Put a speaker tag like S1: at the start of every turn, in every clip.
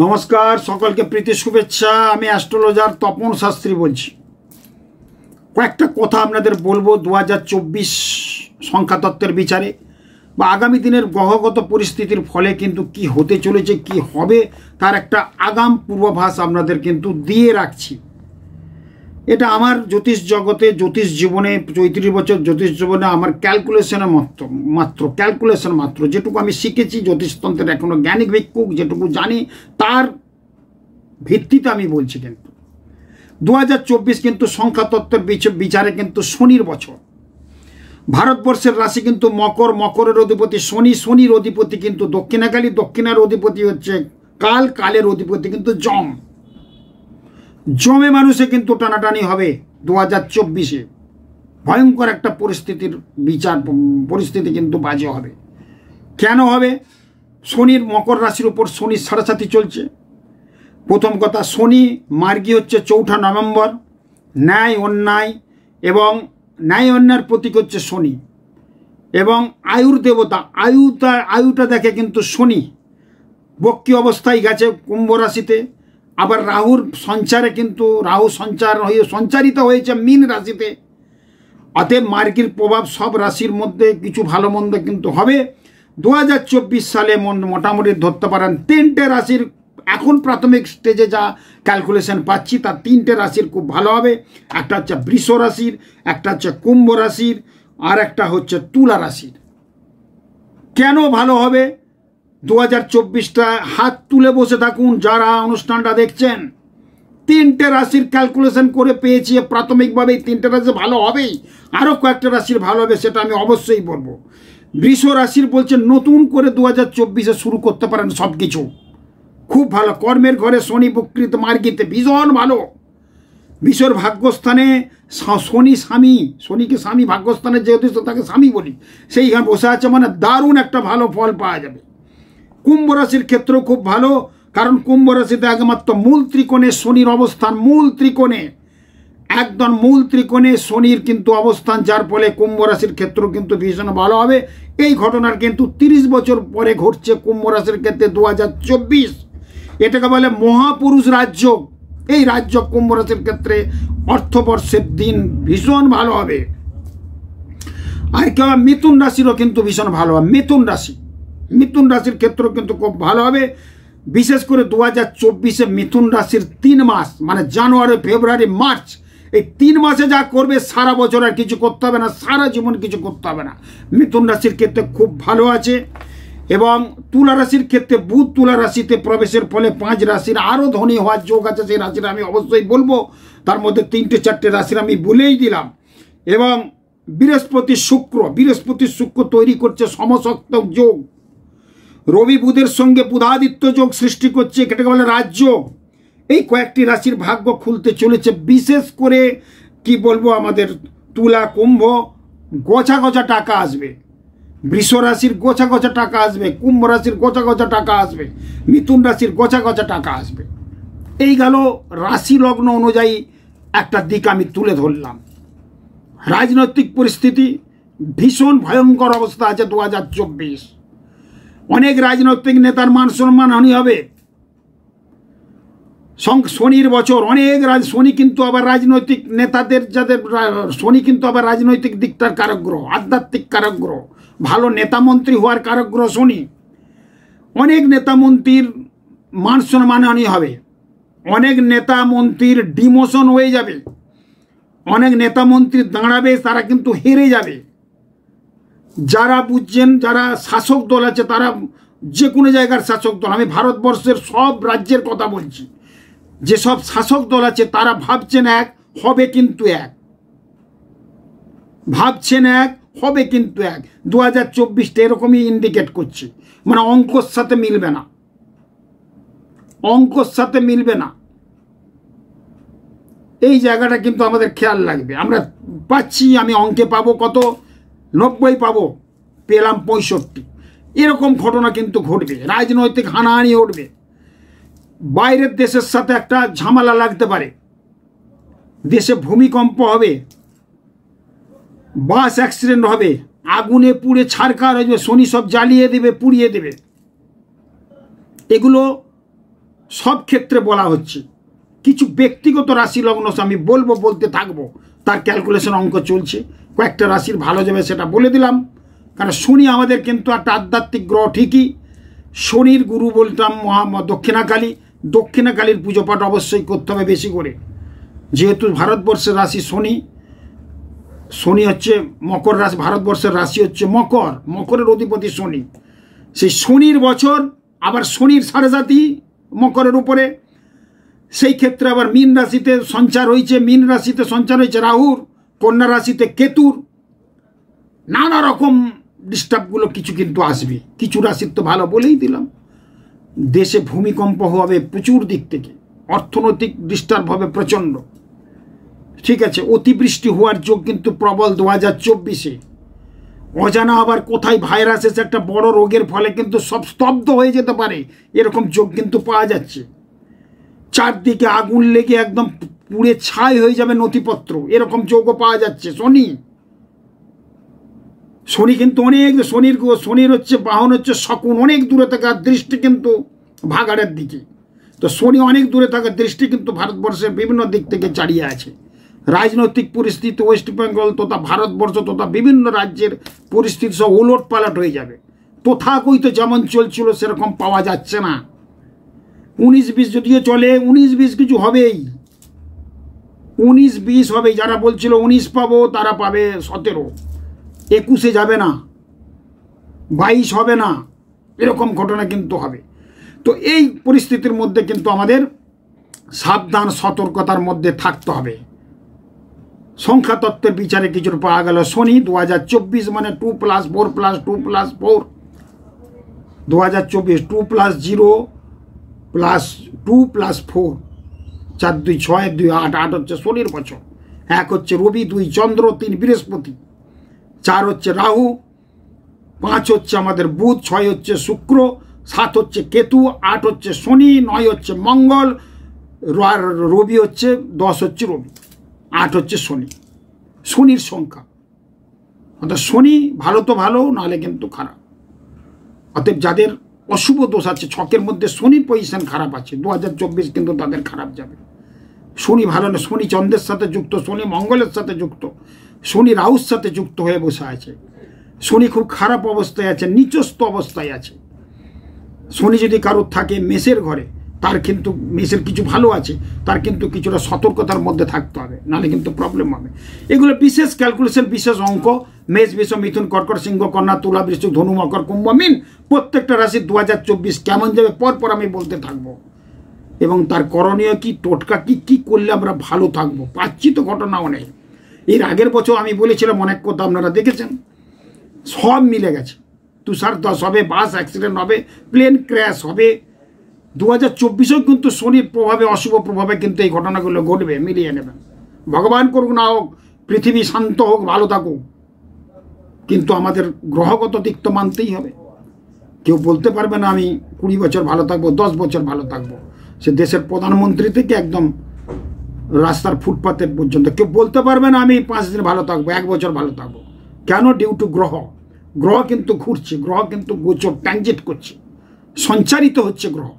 S1: নমস্কার সকলকে প্রীতি শুভেচ্ছা আমি অ্যাস্ট্রোলজার তপন শাস্ত্রী বলছি কয়েকটা কথা আপনাদের বলবো দু হাজার চব্বিশ সংখ্যাতত্ত্বের বিচারে বা আগামী দিনের গ্রহগত পরিস্থিতির ফলে কিন্তু কি হতে চলেছে কি হবে তার একটা আগাম পূর্বাভাস আপনাদের কিন্তু দিয়ে রাখছি এটা আমার জ্যোতিষ জগতে জ্যোতিষ জীবনে চৈত্রিশ বছর জ্যোতিষ জীবনে আমার ক্যালকুলেশনের মাত্র মাত্র ক্যালকুলেশন মাত্র যেটুকু আমি শিখেছি জ্যোতিষতন্ত্রের এখনও জ্ঞানিক ভিক্ষুক যেটুকু জানি তার ভিত্তিতে আমি বলছি কিন্তু দু কিন্তু সংখ্যাতত্ত্বের বিচারে কিন্তু শনির বছর ভারতবর্ষের রাশি কিন্তু মকর মকরের অধিপতি শনি শনির অধিপতি কিন্তু দক্ষিণাকালী দক্ষিণার অধিপতি হচ্ছে কাল কালের অধিপতি কিন্তু জম জমে মানুষে কিন্তু টানাটানি হবে দু হাজার চব্বিশে ভয়ঙ্কর একটা পরিস্থিতির বিচার পরিস্থিতি কিন্তু বাজে হবে কেন হবে শনির মকর রাশির উপর শনির সারাসাথি চলছে প্রথম কথা শনি মার্গী হচ্ছে চৌঠা নভেম্বর ন্যায় অন্যায় এবং ন্যায় অন্যায়ের প্রতীক হচ্ছে শনি এবং আয়ুর দেবতা আয়ুটা আয়ুটা দেখে কিন্তু শনি বক্কি অবস্থায় গেছে কুম্ভ রাশিতে আবার রাহুর সঞ্চারে কিন্তু রাহু সঞ্চার হয়ে সঞ্চারিত হয়েছে মিন রাশিতে অতএব মার্কির প্রভাব সব রাশির মধ্যে কিছু ভালো মন্দ কিন্তু হবে দু সালে মোটামুটি ধরতে পারেন তিনটে রাশির এখন প্রাথমিক স্টেজে যা ক্যালকুলেশন পাচ্ছি তার তিনটে রাশির খুব ভালো হবে একটা হচ্ছে বৃষ রাশির একটা হচ্ছে কুম্ভ রাশির আর একটা হচ্ছে তুলা রাশির কেন ভালো হবে দু হাজার চব্বিশটা হাত তুলে বসে থাকুন যারা অনুষ্ঠানটা দেখছেন তিনটে রাশির ক্যালকুলেশন করে পেয়েছি এই তিনটে রাশি ভালো হবেই আরও কয়েকটা রাশির ভালো হবে সেটা আমি অবশ্যই বলবো বৃষ রাশির বলছে নতুন করে দু হাজার চব্বিশে শুরু করতে পারেন সব কিছু খুব ভালো কর্মের ঘরে শনি বকৃত মার্গিতে ভীষণ ভালো বিশ্বর ভাগ্যস্থানে শনি স্বামী শনিকে স্বামী ভাগ্যস্থানে যেহেতু তাকে স্বামী বলি সেইখানে হ্যাঁ বসে আছে মানে দারুণ একটা ভালো ফল পাওয়া যাবে কুম্ভ রাশির ক্ষেত্রেও খুব ভালো কারণ কুম্ভ রাশিতে একমাত্র মূল ত্রিকোণে শনির অবস্থান মূল ত্রিকোণে একদম মূল ত্রিকোণে শনির কিন্তু অবস্থান যার ফলে কুম্ভ রাশির ক্ষেত্র কিন্তু ভীষণ ভালো হবে এই ঘটনার কিন্তু ৩০ বছর পরে ঘটছে কুম্ভ রাশির ক্ষেত্রে দু হাজার চব্বিশ এটাকে বলে মহাপুরুষ রাজ্য এই রাজ্য কুম্ভ রাশির ক্ষেত্রে অর্থবর্ষের দিন ভীষণ ভালো হবে আর কেউ মিথুন রাশিরও কিন্তু ভীষণ ভালো হবে মিথুন রাশি মিথুন রাশির ক্ষেত্রেও কিন্তু খুব ভালো হবে বিশেষ করে দু হাজার চব্বিশে মিথুন রাশির তিন মাস মানে জানুয়ারি ফেব্রুয়ারি মার্চ এই তিন মাসে যা করবে সারা বছর আর কিছু করতে হবে না সারা জীবন কিছু করতে হবে না মিথুন রাশির ক্ষেত্রে খুব ভালো আছে এবং তুলা রাশির ক্ষেত্রে বুধ তুলা রাশিতে প্রবেশের ফলে পাঁচ রাশির আরও ধনী হওয়ার যোগ আছে সেই রাশির আমি অবশ্যই বলবো তার মধ্যে তিনটে চারটে রাশির আমি বলেই দিলাম এবং বৃহস্পতি শুক্র বৃহস্পতি শুক্র তৈরি করছে সমসত্ত্বক যোগ রবি বুধের সঙ্গে বুধাদিত্য যোগ সৃষ্টি করছে কেটে বলে রাজ্য এই কয়েকটি রাশির ভাগ্য খুলতে চলেছে বিশেষ করে কি বলবো আমাদের তুলা কুম্ভ গোছা গোছা টাকা আসবে বৃষ রাশির গোছা গোছা টাকা আসবে কুম্ভ রাশির গোছা গোছা টাকা আসবে মিথুন রাশির গোছা গোছা টাকা আসবে এই গেল রাশি লগ্ন অনুযায়ী একটা দিক আমি তুলে ধরলাম রাজনৈতিক পরিস্থিতি ভীষণ ভয়ঙ্কর অবস্থা আছে দু হাজার চব্বিশ অনেক রাজনৈতিক নেতার মান সম্মান হানি হবে শনির বছর অনেক রাজ শনি কিন্তু আবার রাজনৈতিক নেতাদের যাদের শনি কিন্তু আবার রাজনৈতিক দিকটার কারগ্রহ আধ্যাত্মিক কারগ্রহ ভালো নেতা মন্ত্রী হওয়ার কারগ্রহ শনি অনেক নেতামন্ত্রীর মান সম্মানহানি হবে অনেক নেতা মন্ত্রীর ডিমোশন হয়ে যাবে অনেক নেতা মন্ত্রী দাঁড়াবে তারা কিন্তু হেরে যাবে যারা বুঝছেন যারা শাসক দল আছে তারা যে কোনো জায়গার শাসক দল আমি ভারতবর্ষের সব রাজ্যের কথা বলছি যেসব শাসক দল আছে তারা ভাবছেন এক হবে কিন্তু এক ভাবছেন এক হবে কিন্তু এক দু হাজার চব্বিশটা এরকমই ইন্ডিকেট করছে মানে অঙ্কর সাথে মিলবে না অঙ্কর সাথে মিলবে না এই জায়গাটা কিন্তু আমাদের খেয়াল লাগবে আমরা পাচ্ছি আমি অঙ্কে পাবো কত নব্বই পাবো পেলাম পঁয়ষট্টি এরকম ঘটনা কিন্তু ঘটবে রাজনৈতিক হানাহানি উঠবে বাইরের দেশের সাথে একটা ঝামেলা লাগতে পারে দেশে ভূমিকম্প হবে বাস অ্যাক্সিডেন্ট হবে আগুনে পুড়ে ছাড়কার হয়ে শনি সব জ্বালিয়ে দেবে পুড়িয়ে দেবে এগুলো সব ক্ষেত্রে বলা হচ্ছে কিছু ব্যক্তিগত রাশি লগ্ন আমি বলবো বলতে থাকবো তার ক্যালকুলেশন অঙ্ক চলছে কয়েকটা রাশির ভালো যাবে সেটা বলে দিলাম কারণ শনি আমাদের কিন্তু একটা আধ্যাত্মিক গ্রহ ঠিকই শনির গুরু বলতাম মহা দক্ষিণাকালী দক্ষিণাকালীর পুজো পাঠ অবশ্যই করতে হবে বেশি করে যেহেতু ভারতবর্ষের রাশি শনি শনি হচ্ছে মকর রাশি ভারতবর্ষের রাশি হচ্ছে মকর মকরের অধিপতি শনি সেই শনির বছর আবার শনির সাড়ে সাতি মকরের উপরে সেই ক্ষেত্রে আবার মীন রাশিতে সঞ্চার হয়েছে মীন রাশিতে সঞ্চার হয়েছে রাহুর কন্যা রাশিতে কেতুর নানা রকম ডিস্টার্বগুলো কিছু কিন্তু আসবে কিছু রাশির তো ভালো বলেই দিলাম দেশে ভূমিকম্প হবে প্রচুর দিক থেকে অর্থনৈতিক ডিস্টার্ব হবে প্রচণ্ড ঠিক আছে অতিবৃষ্টি হওয়ার যোগ কিন্তু প্রবল দু হাজার চব্বিশে অজানা আবার কোথায় ভাইরাস এসে একটা বড় রোগের ফলে কিন্তু সব স্তব্ধ হয়ে যেতে পারে এরকম যোগ কিন্তু পাওয়া যাচ্ছে চারদিকে আগুন লেগে একদম পুড়ে ছাই হয়ে যাবে নথিপত্র এরকম চৌক পাওয়া যাচ্ছে শনি শনি কিন্তু অনেক শনির শনির হচ্ছে বাহন হচ্ছে শকুন অনেক দূরে থাকা দৃষ্টি কিন্তু ভাগাড়ের দিকে তো শনি অনেক দূরে থাকা দৃষ্টি কিন্তু ভারতবর্ষের বিভিন্ন দিক থেকে চালিয়ে আছে রাজনৈতিক পরিস্থিতি ওয়েস্ট বেঙ্গল তথা ভারতবর্ষ তথা বিভিন্ন রাজ্যের পরিস্থিতি সব উলট পালট হয়ে যাবে তো যেমন চলছিল সেরকম পাওয়া যাচ্ছে না উনিশ বিশ যদিও চলে উনিশ বিশ কিছু হবেই উনিশ বিশ হবে যারা বলছিল উনিশ পাবো তারা পাবে সতেরো একুশে যাবে না বাইশ হবে না এরকম ঘটনা কিন্তু হবে তো এই পরিস্থিতির মধ্যে কিন্তু আমাদের সাবধান সতর্কতার মধ্যে থাকতে হবে সংখ্যাতত্ত্বের বিচারে কিছুর পাওয়া গেল শনি দু হাজার চব্বিশ মানে two plus four plus two plus four দু হাজার চব্বিশ two plus zero plus two plus four চার দুই ছয় দুই আট আট হচ্ছে শনির বছর এক হচ্ছে রবি দুই চন্দ্র তিন বৃহস্পতি চার হচ্ছে রাহু পাঁচ হচ্ছে আমাদের বুধ ছয় হচ্ছে শুক্র সাত হচ্ছে কেতু আট হচ্ছে শনি নয় হচ্ছে মঙ্গল রবি হচ্ছে দশ হচ্ছে রবি আট হচ্ছে শনি শনির সংখ্যা অর্থাৎ শনি ভালো তো ভালো নাহলে কিন্তু খারাপ অতএব যাদের অশুভ দোষ আছে ছকের মধ্যে শনি পজিশন খারাপ আছে দু কিন্তু তাদের খারাপ যাবে শনি ভালো না শনি চন্দ্রের সাথে যুক্ত শনি মঙ্গলের সাথে যুক্ত শনি রাহুর সাথে যুক্ত হয়ে বসে আছে শনি খুব খারাপ অবস্থায় আছে নিচস্ত অবস্থায় আছে শনি যদি কারোর থাকে মেসের ঘরে তার কিন্তু মেসের কিছু ভালো আছে তার কিন্তু কিছুটা সতর্কতার মধ্যে থাকতে হবে নাহলে কিন্তু প্রবলেম হবে এগুলো বিশেষ ক্যালকুলেশন বিশেষ অঙ্ক মেষ বিষ মিথুন কর্কট সিংহ কন্যা তুলা বৃষ্টি ধনু মকর কুম্ভ মিন প্রত্যেকটা রাশি দু কেমন যাবে পরপর আমি বলতে থাকবো এবং তার করণীয় কি টোটকা কি কি করলে আমরা ভালো থাকবো পাচ্ছি তো ঘটনাও নেই এর আগের বছর আমি বলেছিলাম অনেক কথা আপনারা দেখেছেন সব মিলে গেছে তুষার দশ হবে বাস অ্যাক্সিডেন্ট হবে প্লেন ক্র্যাশ হবে দু হাজার চব্বিশেও কিন্তু শনির প্রভাবে অশুভ প্রভাবে কিন্তু এই ঘটনাগুলো ঘটবে মিলিয়ে নেবেন ভগবান করুক না হোক পৃথিবী শান্ত হোক ভালো থাকুক কিন্তু আমাদের গ্রহগত দিক তো মানতেই হবে কেউ বলতে পারবে না আমি কুড়ি বছর ভালো থাকবো দশ বছর ভালো থাকবো সে দেশের প্রধানমন্ত্রী থেকে একদম রাস্তার ফুটপাতের পর্যন্ত কেউ বলতে পারবে না আমি পাঁচ দিন ভালো থাকবো এক বছর ভালো থাকবো কেন ডিউ টু গ্রহ গ্রহ কিন্তু ঘুরছে গ্রহ কিন্তু গোচর ট্যানজিট করছে সঞ্চারিত হচ্ছে গ্রহ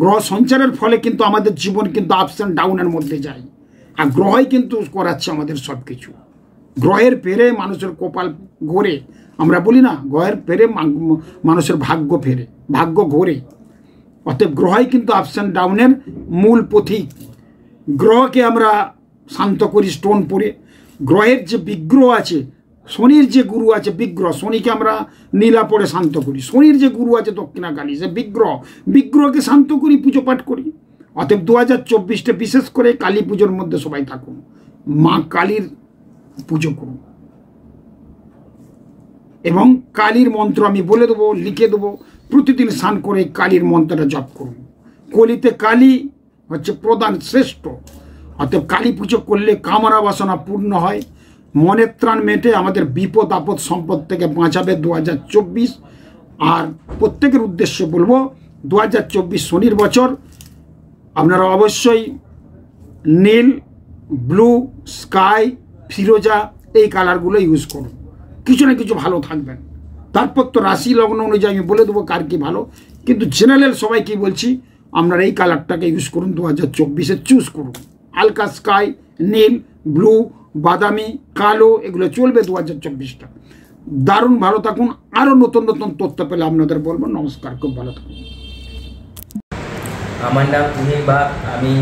S1: গ্রহ সঞ্চারের ফলে কিন্তু আমাদের জীবন কিন্তু আপস অ্যান্ড ডাউনের মধ্যে যায় আর গ্রহই কিন্তু করাচ্ছে আমাদের সব কিছু
S2: গ্রহের পেরে
S1: মানুষের কপাল ঘোরে আমরা বলি না গ্রহের পেরে মানুষের ভাগ্য ফেরে ভাগ্য ঘোরে অর্থাৎ গ্রহই কিন্তু আপস অ্যান্ড ডাউনের মূল পথিক গ্রহকে আমরা শান্ত করি স্টোন পরে গ্রহের যে বিগ্রহ আছে শনির যে গুরু আছে বিগ্রহ শনিকে আমরা নীলা পড়ে শান্ত করি শনির যে গুরু আছে দক্ষিণাকালী সে বিগ্রহ বিগ্রহকে শান্ত করি পুজো পাঠ করি অতএব দু হাজার চব্বিশটা বিশেষ করে কালী পুজোর মধ্যে সবাই থাকুন মা কালীর পুজো করুন এবং কালীর মন্ত্র আমি বলে দেবো লিখে দেবো প্রতিদিন স্নান করে কালীর মন্ত্রটা জপ করুন কলিতে কালী হচ্ছে প্রধান শ্রেষ্ঠ অতএব কালী পুজো করলে কামনা বাসনা পূর্ণ হয় মনের ত্রাণ মেটে আমাদের বিপদ আপদ সম্পদ থেকে বাঁচাবে দু আর প্রত্যেকের উদ্দেশ্য বলবো দু হাজার শনির বছর আপনারা অবশ্যই নীল ব্লু স্কাই ফিরোজা এই কালারগুলো ইউজ করুন কিছু না কিছু ভালো থাকবেন তারপর তো রাশি লগ্ন অনুযায়ী আমি বলে দেবো কার কী ভালো কিন্তু জেনারেল সবাই কি বলছি আপনারা এই কালারটাকে ইউজ করুন দু হাজার চব্বিশে চুজ করুন আলকা স্কাই নীল ব্লু বাদামি কালো এগুলো চলবে দু হাজার চব্বিশটা দারুণ ভালো থাকুন আরও নতুন নতুন তথ্য পেলে আপনাদের বলবো নমস্কার খুব ভালো থাকুন আমার নাম তুহিন বা আমি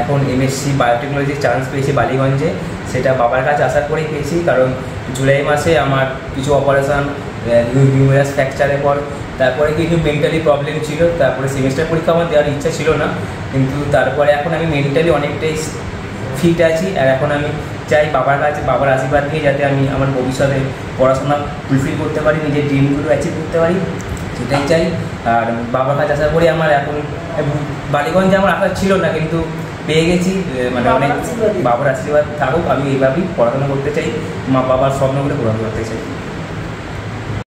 S1: এখন এমএসসি বায়োটেকনোলজি চান্স পেয়েছি বালিগঞ্জে সেটা বাবার কাছে আসার পরেই পেয়েছি কারণ জুলাই মাসে আমার কিছু অপারেশান নিউমেরাস ফ্র্যাকচারের পর তারপরে কিছু মেন্টালি প্রবলেম ছিল তারপরে সেমিস্টার পরীক্ষা আমার দেওয়ার ইচ্ছা ছিল না কিন্তু তারপরে এখন আমি মেন্টালি অনেকটাই ফিট আছি আর এখন আমি চাই বাবার কাছে বাবার আশীর্বাদ নিয়ে যাতে আমি আমার ভবিষ্যতে পড়াশোনা ফুলফিল করতে পারি নিজের ড্রিমগুলো অ্যাচিভ করতে পারি সেটাই চাই আর বাবার কাছে আশা করি আমার এখন বালিগঞ্জে আমার আশা ছিল না কিন্তু পেয়ে গেছি মানে অনেক বাবার আশীর্বাদ থাকুক আমি এইভাবেই পড়াশোনা করতে চাই মা বাবার স্বপ্নগুলো পূরণ করতে চাই